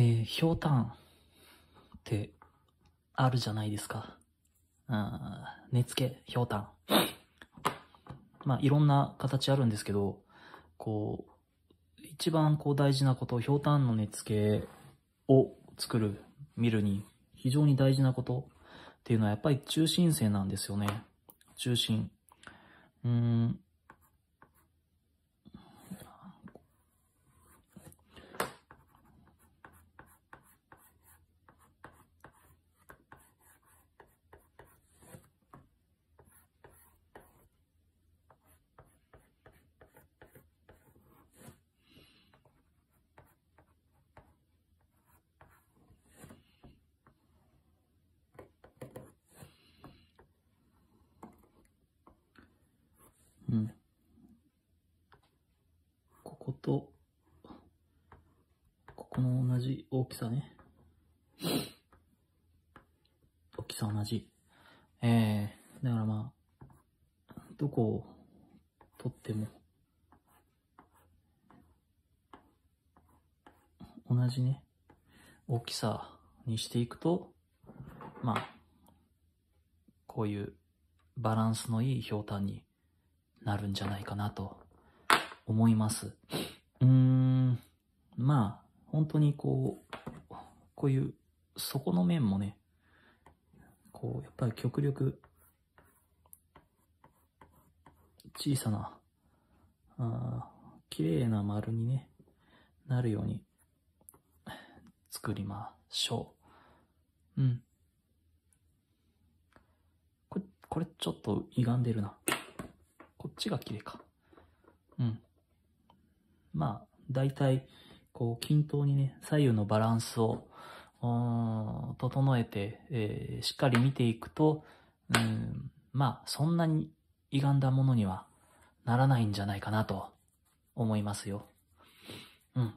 えー、ひょうたんってあるじゃないですか。あ根付け、ひょうたん。まあ、いろんな形あるんですけど、こう、一番こう大事なこと、ひょうたんの根付けを作る、見るに非常に大事なことっていうのはやっぱり中心性なんですよね。中心。うん、うん。ここと、ここの同じ大きさね。大きさ同じ。えー、だからまあ、どこを取っても、同じね、大きさにしていくと、まあ、こういうバランスのいいひょうたんになるんじゃないかなと思います。うーん、まあ、本当にこう、こういう、そこの面もね、こう、やっぱり極力、小さな、あ綺麗な丸にね、なるように、作りましょう。うん。これ、これちょっと歪んでるな。ちが綺麗か。うん。まあ、大体、こう、均等にね、左右のバランスを、整えて、えー、しっかり見ていくと、うん、まあ、そんなに歪んだものにはならないんじゃないかなと思いますよ。うん。